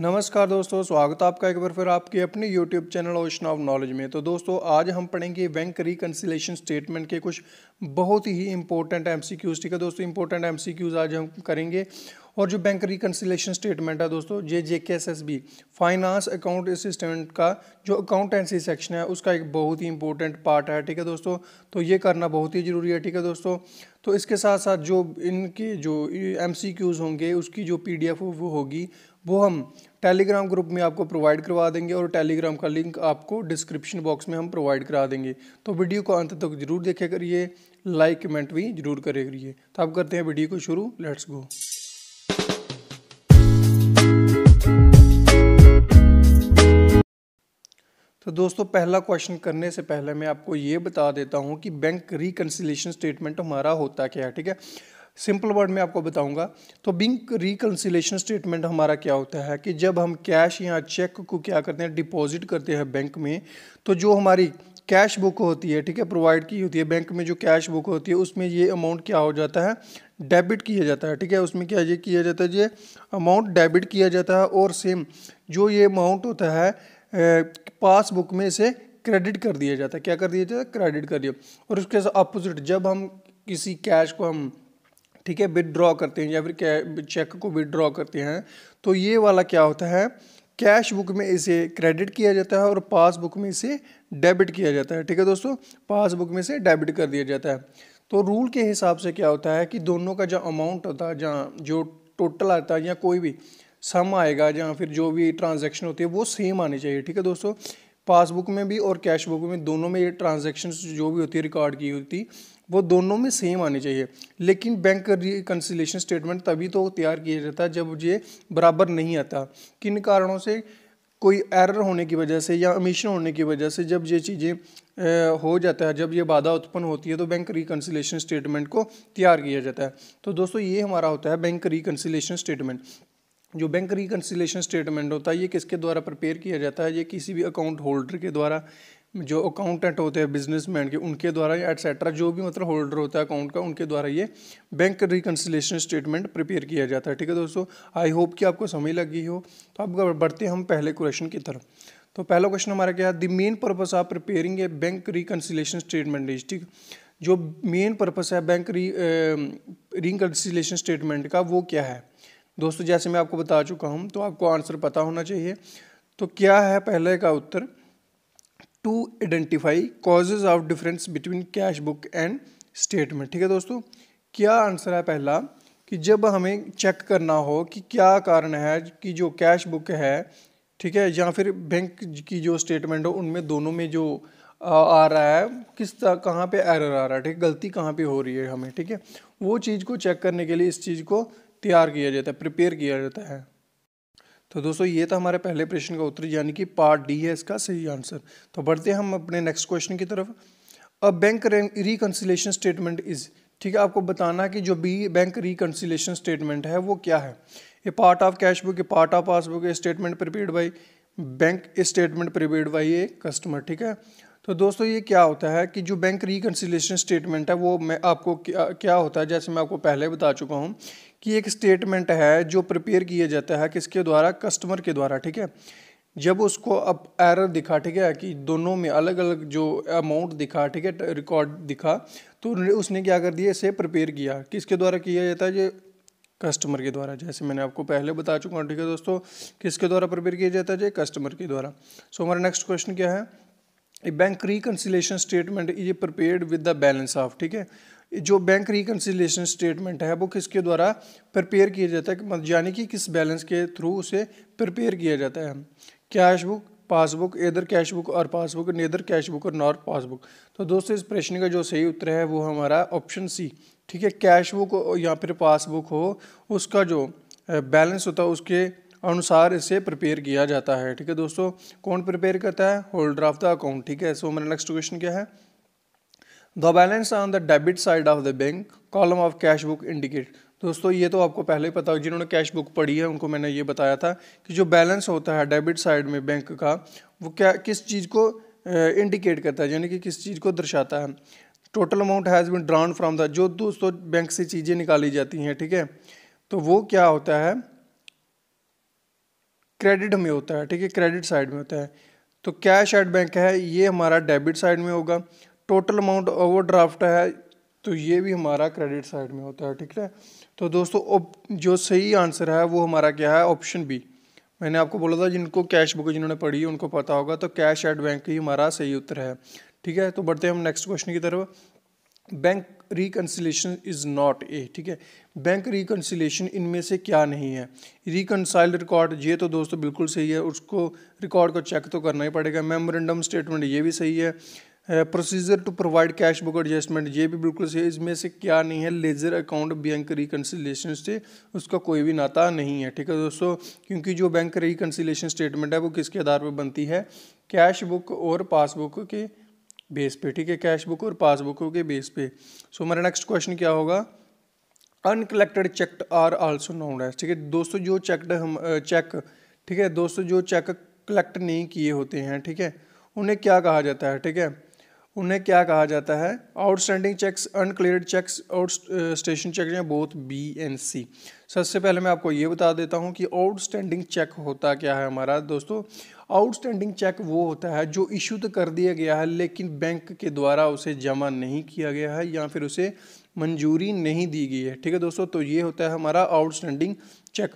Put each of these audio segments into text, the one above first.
नमस्कार दोस्तों स्वागत है आपका एक बार फिर आपके अपने YouTube channel ocean of knowledge में तो दोस्तों आज हम पढ़ेंगे बैंक रिकनसिलेशन स्टेटमेंट के कुछ बहुत ही इंपॉर्टेंट एम ठीक है दोस्तों इंपॉर्टेंट एम आज हम करेंगे और जो बैंक रिकनसिलेशन स्टेटमेंट है दोस्तों J J K S S B finance account assistant का जो अकाउंटेंसी सेक्शन है उसका एक बहुत ही इंपॉर्टेंट पार्ट है ठीक है दोस्तों तो ये करना बहुत ही ज़रूरी है ठीक है दोस्तों तो इसके साथ साथ जो इनके जो एम सी क्यूज़ होंगे उसकी जो पी डी एफ वो होगी वो हम टेलीग्राम ग्रुप में आपको प्रोवाइड करवा देंगे और टेलीग्राम का लिंक आपको डिस्क्रिप्शन बॉक्स में हम प्रोवाइड करा देंगे तो वीडियो को अंत तक जरूर देखे करिए लाइक कमेंट भी जरूर करे करिए तो आप करते हैं वीडियो को शुरू लेट्स गो तो दोस्तों पहला क्वेश्चन करने से पहले मैं आपको ये बता देता हूँ कि बैंक रिकन्सिलेशन स्टेटमेंट हमारा होता क्या है ठीक है सिंपल वर्ड में आपको बताऊंगा तो बिंक रिकन्सिलेशन स्टेटमेंट हमारा क्या होता है कि जब हम कैश या चेक को क्या करते हैं डिपॉजिट करते हैं बैंक में तो जो हमारी कैश बुक होती है ठीक है प्रोवाइड की होती है बैंक में जो कैश बुक होती है उसमें ये अमाउंट क्या हो जाता है डेबिट किया जाता है ठीक है उसमें क्या ये किया जाता है ये अमाउंट डेबिट किया जाता है और सेम जो ये अमाउंट होता है पासबुक में इसे क्रेडिट कर दिया जाता है क्या कर दिया जाता है क्रेडिट कर दिया और उसके अपोजिट जब हम किसी कैश को हम ठीक है विदड्रॉ करते हैं या फिर चेक को विदड्रॉ करते हैं तो ये वाला क्या होता है कैश बुक में इसे क्रेडिट किया जाता है और पासबुक में इसे डेबिट किया जाता है ठीक है दोस्तों पासबुक में इसे डेबिट कर दिया जाता है तो रूल के हिसाब से क्या होता है कि दोनों का जो अमाउंट होता है जहाँ जो टोटल आता है या कोई भी सम आएगा या फिर जो भी ट्रांजेक्शन होती है वो सेम आनी चाहिए ठीक है दोस्तों पासबुक में भी और कैश बुक में दोनों में ये ट्रांजेक्शन जो भी होती है रिकॉर्ड की होती वो दोनों में सेम आनी चाहिए लेकिन बैंक रिकन्सिलेशन स्टेटमेंट तभी तो तैयार किया जाता है जब ये बराबर नहीं आता किन कारणों से कोई एरर होने की वजह से या अमीशन होने की वजह से जब ये चीज़ें हो जाता है जब ये बाधा उत्पन्न होती है तो बैंक रिकन्सिलेशन स्टेटमेंट को तैयार किया जाता है तो दोस्तों ये हमारा होता है बैंक रिकन्सिलेशन स्टेटमेंट जो बैंक रिकन्सिलेशन स्टेटमेंट होता है ये किसके द्वारा प्रिपेयर किया जाता है ये किसी भी अकाउंट होल्डर के द्वारा जो अकाउंटेंट होते हैं बिजनेसमैन के उनके द्वारा या एटसेट्रा जो भी मतलब होल्डर होता है अकाउंट का उनके द्वारा ये बैंक रिकन्सिलेशन स्टेटमेंट प्रिपेयर किया जाता है ठीक है दोस्तों आई होप कि आपको समझ लगी हो तो आप बढ़ते हम पहले क्वेश्चन की तरफ तो पहला क्वेश्चन हमारा क्या है the main purpose of preparing a bank reconciliation statement is ठीक जो मेन पर्पस है बैंक रिकन्सिलेशन स्टेटमेंट का वो क्या है दोस्तों जैसे मैं आपको बता चुका हूँ तो आपको आंसर पता होना चाहिए तो क्या है पहले का उत्तर to identify causes of difference between cash book and statement ठीक है दोस्तों क्या आंसर है पहला कि जब हमें चेक करना हो कि क्या कारण है कि जो कैश बुक है ठीक है या फिर बैंक की जो स्टेटमेंट हो उनमें दोनों में जो आ रहा है किस कहाँ पर एरर आ रहा है ठीक गलती कहाँ पे हो रही है हमें ठीक है वो चीज़ को चेक करने के लिए इस चीज़ को तैयार किया जाता है प्रिपेयर किया जाता है तो दोस्तों ये था हमारे पहले प्रश्न का उत्तर यानी कि पार्ट डी है इसका सही आंसर तो बढ़ते हैं हम अपने नेक्स्ट क्वेश्चन की तरफ a bank reconciliation statement is ठीक है आपको बताना कि जो बी बैंक रिकन्सिलेशन स्टेटमेंट है वो क्या है ए part of cash book a part of passbook a statement prepared by bank statement prepared by a customer ठीक है तो दोस्तों ये क्या होता है कि जो बैंक रिकन्सिलेशन स्टेटमेंट है वो मैं आपको क्या, क्या होता है जैसे मैं आपको पहले बता चुका हूँ कि एक स्टेटमेंट है जो प्रिपेयर किया जाता है किसके द्वारा कस्टमर के द्वारा ठीक है जब उसको अब एरर दिखा ठीक है कि दोनों में अलग अलग जो अमाउंट दिखा ठीक है रिकॉर्ड दिखा तो उसने क्या कर दिया इसे प्रिपेयर किया किसके द्वारा किया जाता है ये कस्टमर के द्वारा जैसे मैंने आपको पहले बता चुका हूँ ठीक है दोस्तों किसके द्वारा प्रिपेयर किया जाता है ये कस्टमर के द्वारा सो हमारा नेक्स्ट क्वेश्चन क्या है ए बैंक रिकन्सिलेशन स्टेटमेंट ये prepared with the balance of ठीक है जो बैंक रिकन्सिलेशन स्टेटमेंट है वो किसके द्वारा प्रिपेयर किया जाता है मतलब यानी कि किस बैलेंस के थ्रू उसे प्रिपेयर किया जाता है कैश बुक पासबुक इधर कैश बुक और पासबुक नेदर कैश बुक और नॉर्थ पासबुक तो दोस्तों इस प्रश्न का जो सही उत्तर है वो हमारा ऑप्शन सी ठीक है कैश बुक या फिर पासबुक हो उसका जो बैलेंस होता है उसके अनुसार इसे प्रिपेयर किया जाता है ठीक है दोस्तों कौन प्रिपेयर करता है होल्डर ऑफ द अकाउंट ठीक है सो मेरा नेक्स्ट क्वेश्चन क्या है the balance on the debit side of the bank column of cash book indicate दोस्तों ये तो आपको पहले ही पता हो जिन्होंने कैश बुक पढ़ी है उनको मैंने ये बताया था कि जो बैलेंस होता है डेबिट साइड में बैंक का वो क्या किस चीज़ को इंडिकेट करता है यानी कि किस चीज़ को दर्शाता है total amount has been drawn from the जो दोस्तों बैंक से चीज़ें निकाली जाती हैं ठीक है थीके? तो वो क्या होता है क्रेडिट में होता है ठीक है क्रेडिट साइड में होता है तो कैश एट बैंक है ये हमारा डेबिट साइड में होगा टोटल अमाउंट ओवरड्राफ्ट है तो ये भी हमारा क्रेडिट साइड में होता है ठीक है तो दोस्तों जो सही आंसर है वो हमारा क्या है ऑप्शन बी मैंने आपको बोला था जिनको कैश बुक जिन्होंने पढ़ी है उनको पता होगा तो कैश एट बैंक ही हमारा सही उत्तर है ठीक है तो बढ़ते हैं हम नेक्स्ट क्वेश्चन की तरफ bank reconciliation is not a ठीक है बैंक रिकनसिलेशन इनमें से क्या नहीं है रिकनसाइल्ड रिकॉर्ड ये तो दोस्तों बिल्कुल सही है उसको रिकॉर्ड को चेक तो करना ही पड़ेगा मेमोरेंडम स्टेटमेंट ये भी सही है procedure to provide cash book adjustment ये भी बिल्कुल सही है इसमें से क्या नहीं है लेजर अकाउंट बैंक रिकन्सिलेशन से उसका कोई भी नाता नहीं है ठीक है दोस्तों क्योंकि जो बैंक रिकनसिलेशन स्टेटमेंट है वो किसके आधार पर बनती है कैश बुक और पासबुक के बेस पे ठीक है कैश बुक और पासबुकों के बेस पे सो हमारा नेक्स्ट क्वेश्चन क्या होगा uncollected cheque are also known as ठीक है दोस्तों जो चेकड हम चेक ठीक है दोस्तों जो चेक कलेक्ट नहीं किए होते हैं ठीक है उन्हें क्या कहा जाता है ठीक है उन्हें क्या कहा जाता है outstanding cheques uncleared cheques outstation cheque या बोथ बी एंड सी सबसे पहले मैं आपको ये बता देता हूँ कि आउटस्टैंडिंग चेक होता क्या है हमारा दोस्तों आउटस्टैंडिंग चेक वो होता है जो इशू तो कर दिया गया है लेकिन बैंक के द्वारा उसे जमा नहीं किया गया है या फिर उसे मंजूरी नहीं दी गई है ठीक है दोस्तों तो ये होता है हमारा आउटस्टैंडिंग चेक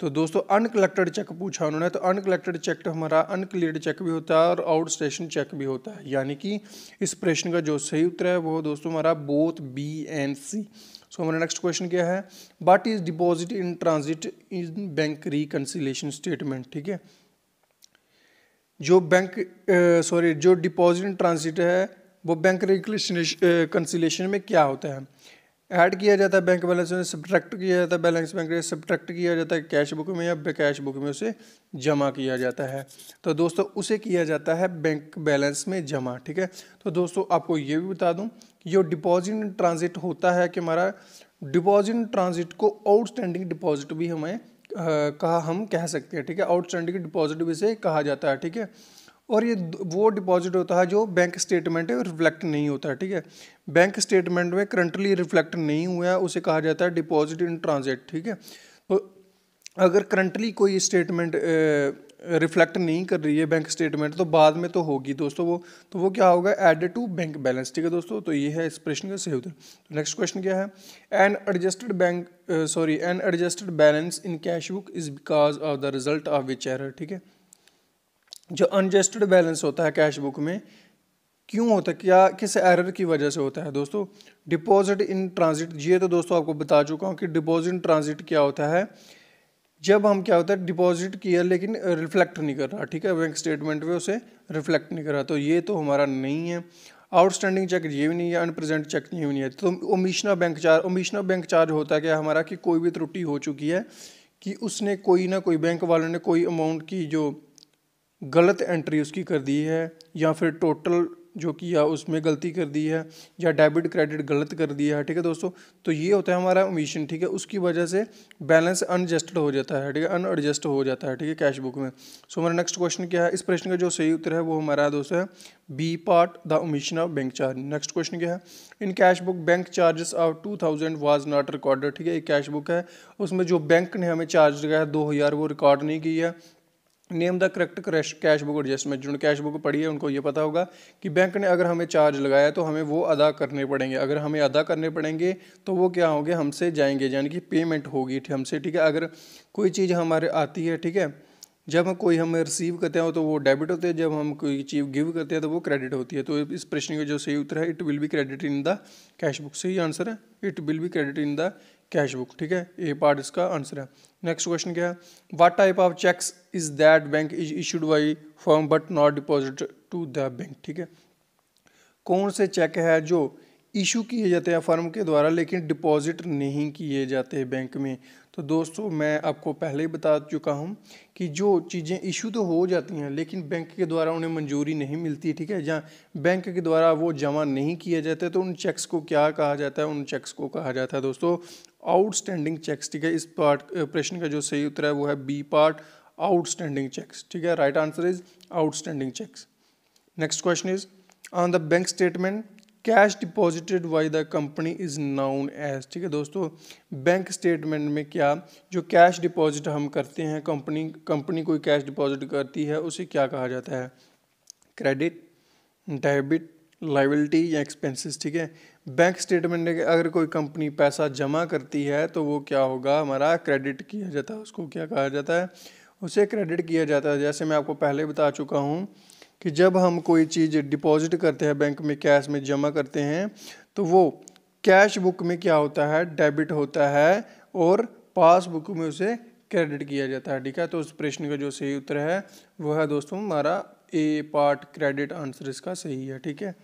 तो दोस्तों अनकलेक्टेड चेक पूछा उन्होंने तो अनकलेक्टेड चेक तो हमारा अनक्लियर चेक भी होता है और आउट स्टेशन चेक भी होता है यानी कि इस प्रश्न का जो सही उत्तर है वो दोस्तों हमारा both B and C so हमारा नेक्स्ट क्वेश्चन क्या है what is deposit in transit in bank reconciliation statement ठीक है जो बैंक सॉरी जो डिपॉजिट इन ट्रांजिट है वो बैंक रिकनसिलेशन में क्या होता है ऐड किया जाता है बैंक बैलेंस में सब्ट्रैक्ट किया जाता है बैलेंस बैंक सब्ट्रैक्ट किया जाता है कैश बुक में या कैश बुक में उसे जमा किया जाता है तो दोस्तों उसे किया जाता है बैंक बैलेंस में जमा ठीक है तो दोस्तों आपको ये भी बता दूं जो डिपॉजिट इन ट्रांजिट होता है कि हमारा डिपॉजिट इन ट्रांजिट को आउटस्टैंडिंग डिपॉजिट भी हमें कहा हम कह सकते हैं ठीक है आउटस्टैंडिंग डिपॉजिट भी से कहा जाता है ठीक है और ये वो डिपॉजिट होता है जो बैंक स्टेटमेंट रिफ्लेक्ट नहीं होता है ठीक है बैंक स्टेटमेंट में करंटली रिफ्लेक्ट नहीं हुआ है उसे कहा जाता है डिपॉजिट इन ट्रांजिट ठीक है तो अगर करंटली कोई स्टेटमेंट रिफ्लेक्ट नहीं कर रही है बैंक स्टेटमेंट तो बाद में तो होगी दोस्तों वो तो वो क्या होगा एड टू बैंक बैलेंस ठीक है दोस्तों तो ये है इस प्रश्न का सही उत्तर नेक्स्ट तो क्वेश्चन क्या है an adjusted bank sorry an adjusted balance in cash book is because of the result of which error ठीक है जो अनजस्टेड बैलेंस होता है कैश बुक में क्यों होता है क्या किस एरर की वजह से होता है दोस्तों डिपॉजिट इन ट्रांजिट ये तो दोस्तों आपको बता चुका हूँ कि डिपॉजिट इन ट्रांजिट क्या होता है जब हम क्या होता है डिपॉजिट किया लेकिन रिफ्लेक्ट नहीं कर रहा ठीक है बैंक स्टेटमेंट में उसे रिफ्लेक्ट नहीं कर रहा तो ये तो हमारा नहीं है आउटस्टैंडिंग चेक ये भी नहीं है अनप्रेजेंट चेक ये भी नहीं है तो ओमिशना बैंक चार्ज ओमिशना बैंक चार्ज होता है क्या हमारा कि कोई भी त्रुटि हो चुकी है कि उसने कोई ना कोई बैंक वालों ने कोई अमाउंट की जो गलत एंट्री उसकी कर दी है या फिर टोटल जो कि या उसमें गलती कर दी है या डेबिट क्रेडिट गलत कर दिया है ठीक है दोस्तों तो ये होता है हमारा ओमिशन ठीक है उसकी वजह से बैलेंस अनएडजस्टेड हो जाता है ठीक है अनएडजस्ट हो जाता है ठीक है कैश बुक में सो हमारा नेक्स्ट क्वेश्चन क्या है इस प्रश्न का जो सही उत्तर है वो हमारा दोस्तों है B part the omission of bank charge next question क्या है in cash book bank charges of two thousand was not recorded ठीक है एक कैश बुक है उसमें जो बैंक ने हमें चार्ज लगाया दो हज़ार वो रिकॉर्ड नहीं की है name the correct cash book adjustment जिन्होंने कैश बुक पढ़ी है उनको ये पता होगा कि बैंक ने अगर हमें चार्ज लगाया तो हमें वो अदा करने पड़ेंगे अगर हमें अदा करने पड़ेंगे तो वो क्या होंगे हमसे जाएंगे यानी कि पेमेंट होगी हमसे ठीक है अगर कोई चीज़ हमारे आती है ठीक है जब हम कोई हमें रिसीव करते हैं तो वो डेबिट होते हैं जब हम कोई चीज़ गिव करते हैं तो वो क्रेडिट होती है तो इस प्रश्न का जो सही उत्तर है it will be credit in the cash book सही आंसर है it will be credit in the cash book ठीक है ए पार्ट इसका आंसर है नेक्स्ट क्वेश्चन क्या है what type of cheques is that bank is issued by firm but not deposit to the bank ठीक है कौन से चेक है जो इशू किए जाते हैं फर्म के द्वारा लेकिन डिपॉजिट नहीं किए जाते बैंक में तो दोस्तों मैं आपको पहले ही बता चुका हूँ कि जो चीज़ें इशू तो हो जाती हैं लेकिन बैंक के द्वारा उन्हें मंजूरी नहीं मिलती ठीक है जहाँ बैंक के द्वारा वो जमा नहीं किया जाता तो उन चेक्स को क्या कहा जाता है उन चेक्स को कहा जाता है दोस्तों आउटस्टैंडिंग चेक्स ठीक है इस पार्ट प्रश्न का जो सही उत्तर है वो है बी पार्ट आउटस्टैंडिंग चेक्स ठीक है right answer is outstanding cheques next question is on the bank statement cash deposited by the company is known as ठीक है दोस्तों बैंक स्टेटमेंट में क्या जो कैश डिपॉजिट हम करते हैं कंपनी कंपनी कोई कैश डिपॉजिट करती है उसे क्या कहा जाता है क्रेडिट डेबिट लाइबिलिटी या एक्सपेंसेस ठीक है बैंक स्टेटमेंट में अगर कोई कंपनी पैसा जमा करती है तो वो क्या होगा हमारा क्रेडिट किया जाता है उसको क्या कहा जाता है उसे क्रेडिट किया जाता है जैसे मैं आपको पहले बता चुका हूँ कि जब हम कोई चीज़ डिपॉजिट करते हैं बैंक में कैश में जमा करते हैं तो वो कैश बुक में क्या होता है डेबिट होता है और पासबुक में उसे क्रेडिट किया जाता है ठीक है तो उस प्रश्न का जो सही उत्तर है वह है दोस्तों हमारा ए पार्ट क्रेडिट आंसर इसका सही है ठीक है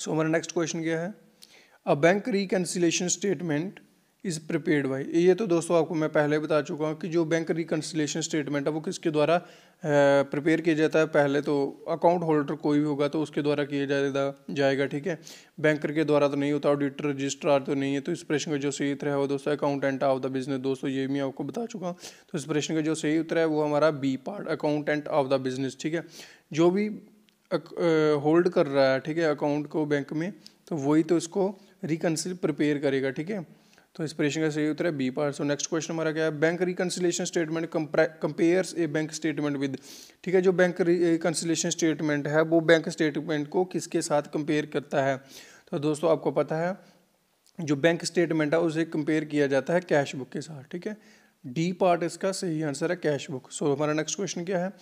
सो हमारा नेक्स्ट क्वेश्चन क्या है a bank reconciliation statement is prepared by ये तो दोस्तों आपको मैं पहले बता चुका हूँ कि जो बैंक रिकन्सिलेशन स्टेटमेंट है वो किसके द्वारा प्रिपेयर किया जाता है पहले तो अकाउंट होल्डर कोई भी होगा तो उसके द्वारा किया जाएगा जाएगा ठीक है बैंकर के द्वारा तो नहीं होता ऑडिटर रजिस्ट्रार तो नहीं है तो इस प्रश्न का जो सही उत्तर है वो दोस्तों अकाउंटेंट ऑफ द बिजनेस दोस्तों ये भी आपको बता चुका हूँ तो इस प्रश्न का जो सही उत्तर है वो हमारा B part accountant of the business ठीक है जो भी होल्ड कर रहा है ठीक है अकाउंट को बैंक में तो वही तो इसको रिकन्सिल प्रिपेयर करेगा ठीक है तो इस प्रश्न का सही उत्तर है B part so next question हमारा क्या है bank reconciliation statement compares a bank statement with ठीक है जो बैंक रिकन्सिलेशन स्टेटमेंट है वो बैंक स्टेटमेंट को किसके साथ कंपेयर करता है तो दोस्तों आपको पता है जो बैंक स्टेटमेंट है उसे कंपेयर किया जाता है कैश बुक के साथ ठीक है डी पार्ट इसका सही आंसर है कैश बुक सो हमारा नेक्स्ट क्वेश्चन क्या है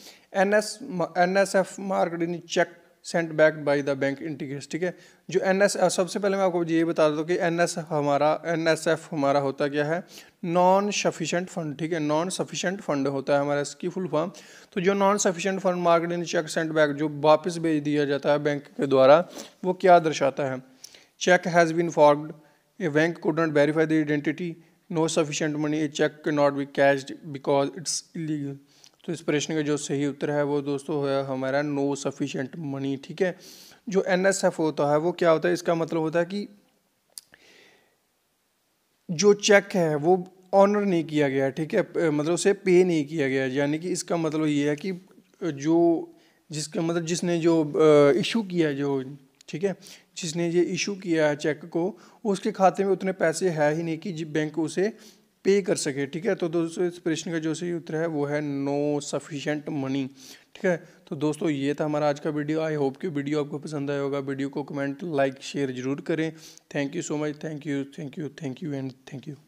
N S N S F marked in cheque sent back by the bank indicates ठीक है जो एन एस सबसे पहले मैं आपको ये बता दूँ कि एन एस हमारा एन एस एफ हमारा होता क्या है नॉन सफिशेंट फंड ठीक है नॉन सफिशेंट फंड होता है हमारा इसकी फुल फॉर्म तो जो non sufficient fund marked in cheque sent back जो वापस भेज दिया जाता है बैंक के द्वारा वो क्या दर्शाता है cheque has been forged a bank could not verify the identity no sufficient money a cheque can not be cashed because it's illegal तो इस प्रश्न का जो सही उत्तर है वो दोस्तों है हमारा नो सफिशेंट मनी ठीक है जो एन होता है वो क्या होता है इसका मतलब होता है कि जो चेक है वो ऑनर नहीं किया गया ठीक है मतलब उसे पे नहीं किया गया यानी कि इसका मतलब ये है कि जो जिसका मतलब जिसने जो इशू किया जो ठीक है जिसने ये इशू किया है चेक को उसके खाते में उतने पैसे है ही नहीं कि बैंक उसे पे कर सके ठीक है तो दोस्तों इस प्रश्न का जो सही उत्तर है वो है नो सफिशेंट मनी ठीक है तो दोस्तों ये था हमारा आज का वीडियो आई होप कि वीडियो आपको पसंद आया होगा वीडियो को कमेंट लाइक शेयर जरूर करें thank you so much thank you thank you thank you and thank you